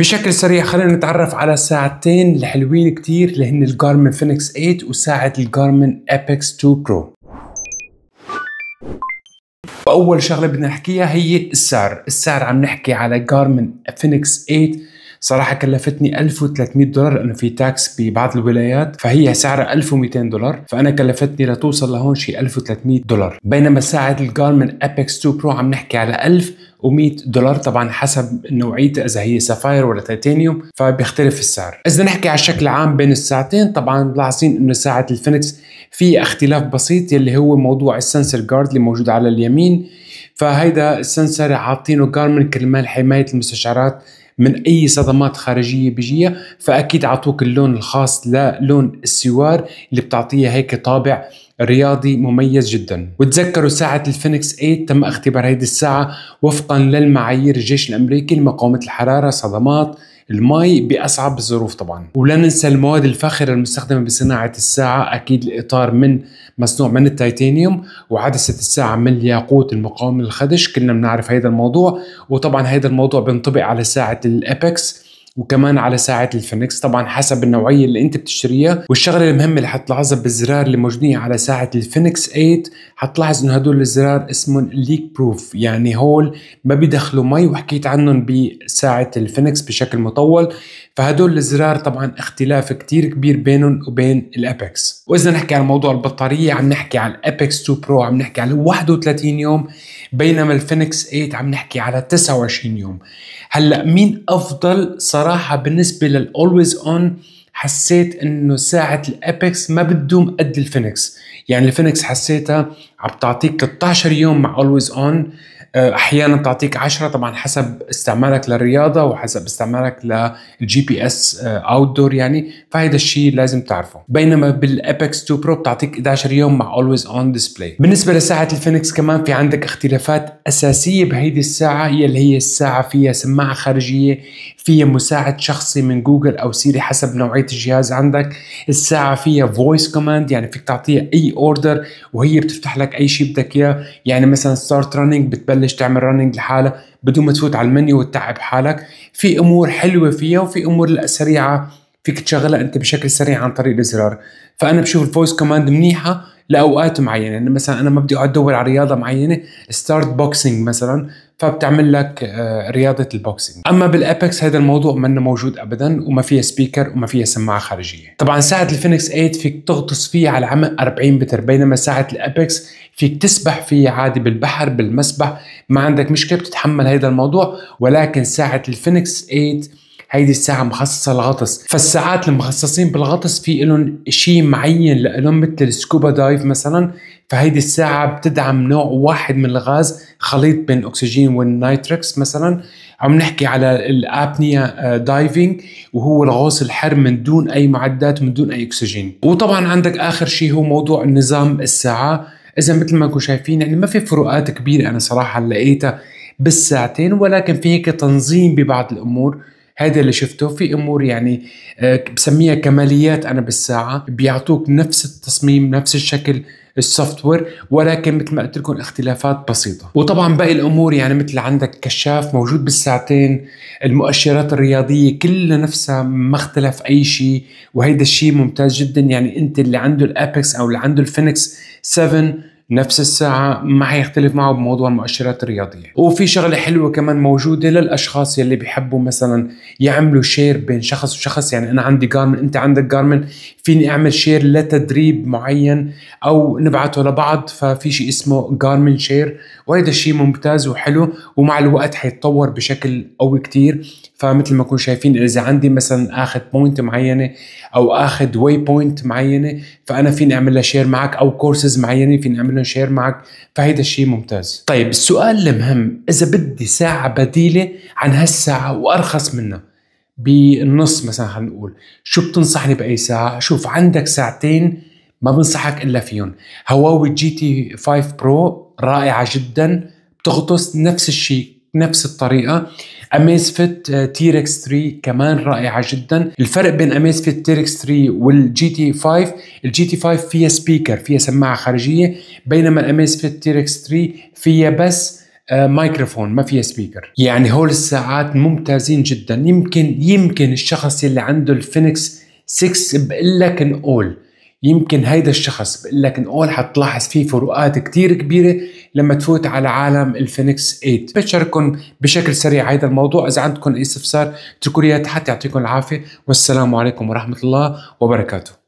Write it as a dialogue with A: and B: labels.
A: بشكل سريع خلينا نتعرف على ساعتين الحلوين كتير اللي هن الجارمن فينكس 8 وساعة الجارمن ابيكس 2 برو وأول شغلة بدنا نحكيها هي السعر السعر عم نحكي على جارمن فينكس 8 صراحه كلفتني 1300 دولار لانه في تاكس ببعض الولايات فهي سعرها 1200 دولار فانا كلفتني لتوصل لهون شي 1300 دولار بينما ساعه الجارمن ابيكس 2 برو عم نحكي على 1100 دولار طبعا حسب نوعيتها اذا هي سفاير ولا تيتانيوم فبيختلف السعر اذا نحكي على الشكل العام بين الساعتين طبعا ملاحظين انه ساعه الفينكس في اختلاف بسيط يلي هو موضوع السنسر جارد اللي موجود على اليمين فهيدا السنسر عاطينه جارمن كرمال حمايه المستشعرات من اي صدمات خارجيه بيجيها فاكيد عطوك اللون الخاص للون السوار اللي بتعطيها هيك طابع رياضي مميز جدا وتذكروا ساعة الفينكس 8 تم اختبار هيدي الساعة وفقا للمعايير الجيش الأمريكي لمقاومة الحرارة صدمات الماء بأصعب الظروف طبعا ولا ننسى المواد الفاخرة المستخدمة بصناعة الساعة أكيد الإطار من مصنوع من التيتانيوم وعدسه الساعه من الياقوت المقاوم للخدش كلنا بنعرف هذا الموضوع وطبعا هذا الموضوع بينطبق على ساعه الابكس وكمان على ساعة الفينكس طبعا حسب النوعيه اللي انت بتشتريها والشغله المهمه اللي حتلاحظها بالزرار اللي موجودين على ساعه الفينكس 8 حتلاحظ انه هدول الزرار اسمهم ليك بروف يعني هول ما بيدخلوا مي وحكيت عنهم بساعه الفينكس بشكل مطول فهدول الزرار طبعا اختلاف كتير كبير بينهم وبين الابكس واذا نحكي عن موضوع البطاريه عم نحكي عن الابكس 2 برو عم نحكي على 31 يوم بينما الفينكس 8 عم نحكي على 29 يوم هلا مين افضل صراحه بالنسبه للاولويز اون حسيت انه ساعه الابيكس ما بتدوم قد الفينكس يعني الفينكس حسيتها عم تعطيك 13 يوم مع اولويز اون آه، احيانا تعطيك 10 طبعا حسب استعمالك للرياضه وحسب استعمالك للجي بي اس اوت آه، دور يعني فهيدا الشيء لازم تعرفه بينما بالابكس 2 برو بتعطيك 11 يوم مع اولويز اون ديسبلاي بالنسبه لساعه الفينكس كمان في عندك اختلافات اساسيه بهيدي الساعه هي اللي هي الساعه فيها سماعه خارجيه فيها مساعد شخصي من جوجل او سيري حسب نوعيه الجهاز عندك الساعه فيها فويس كوماند يعني فيك تعطيها اي اوردر وهي بتفتح لك اي شيء بدك اياه يعني مثلا ستارت رننج بتبلش تعمل رننج لحالها بدون ما تفوت على المنيو وتتعب حالك في امور حلوه فيها وفي امور لا سريعه فيك تشغلها انت بشكل سريع عن طريق الزرار فانا بشوف الفويس كوماند منيحه لاوقات معينه يعني مثلا انا ما بدي اقعد ادور على رياضه معينه ستارت بوكسينج مثلا فبتعمل لك آه، رياضه البوكسينج اما بالابكس هذا الموضوع منه موجود ابدا وما فيها سبيكر وما فيها سماعه خارجيه طبعا ساعه الفينكس 8 فيك تغطس فيها على عمق 40 متر بينما ساعه الابكس فيك تسبح فيها عادي بالبحر بالمسبح ما عندك مشكله بتتحمل هذا الموضوع ولكن ساعه الفينكس 8 هيدي الساعة مخصصة للغطس فالساعات المخصصين بالغطس في لهم شيء معين لهم مثل السكوبا دايف مثلا فهيدي الساعة بتدعم نوع واحد من الغاز خليط بين الأكسجين والنيتريكس مثلا عم نحكي على الابنيا آه، دايفنج وهو الغوص الحر من دون أي معدات من دون أي أكسجين وطبعا عندك آخر شيء هو موضوع نظام الساعة إذا مثل ما انكم شايفين يعني ما في فروقات كبيرة أنا صراحة لقيتها بالساعتين ولكن في هيك تنظيم ببعض الأمور هذا اللي شفته في امور يعني آه، بسميها كماليات انا بالساعه بيعطوك نفس التصميم نفس الشكل السوفت وير ولكن مثل ما قلت لكم اختلافات بسيطه وطبعا باقي الامور يعني مثل عندك كشاف موجود بالساعتين المؤشرات الرياضيه كلها نفسها ما اختلف اي شيء وهيدا الشيء ممتاز جدا يعني انت اللي عنده الابكس او اللي عنده الفينكس 7 نفس الساعة ما حيختلف معه بموضوع المؤشرات الرياضية وفي شغلة حلوة كمان موجودة للأشخاص يلي بيحبوا مثلا يعملوا شير بين شخص وشخص يعني أنا عندي جارمن أنت عندك جارمن فيني اعمل شير لتدريب معين او نبعته لبعض ففي شيء اسمه جارمن شير وهذا الشيء ممتاز وحلو ومع الوقت حيتطور بشكل قوي كتير فمثل ما كنتم شايفين اذا عندي مثلا اخذ بوينت معينه او اخذ واي بوينت معينه فانا فيني اعمل لها شير معك او كورسز معينه فيني اعمل لهم شير معك فهيدا الشيء ممتاز طيب السؤال المهم اذا بدي ساعه بديله عن هالساعه وارخص منها بالنص مثلا خلينا نقول شو بتنصحني باي ساعه شوف عندك ساعتين ما بنصحك الا فيهم هواوي جي تي 5 برو رائعه جدا بتغطس نفس الشيء نفس الطريقة أميز فيت آه، تيركس 3 كمان رائعة جدا الفرق بين أميز فيت تيركس 3 والجي تي 5 الجي تي 5 فيها سبيكر فيها سماعة خارجية بينما الأميز فيت تيركس 3 فيها بس آه، مايكروفون ما فيها سبيكر يعني هول الساعات ممتازين جدا يمكن يمكن الشخص اللي عنده الفينكس 6 بقول لك نقول يمكن هيدا الشخص بقول لك نقول حتلاحظ فيه فروقات كتير كبيره لما تفوت على عالم الفينكس 8 بشارككم بشكل سريع هيدا الموضوع اذا عندكم اي استفسار اتركوا لي تحت يعطيكم العافيه والسلام عليكم ورحمه الله وبركاته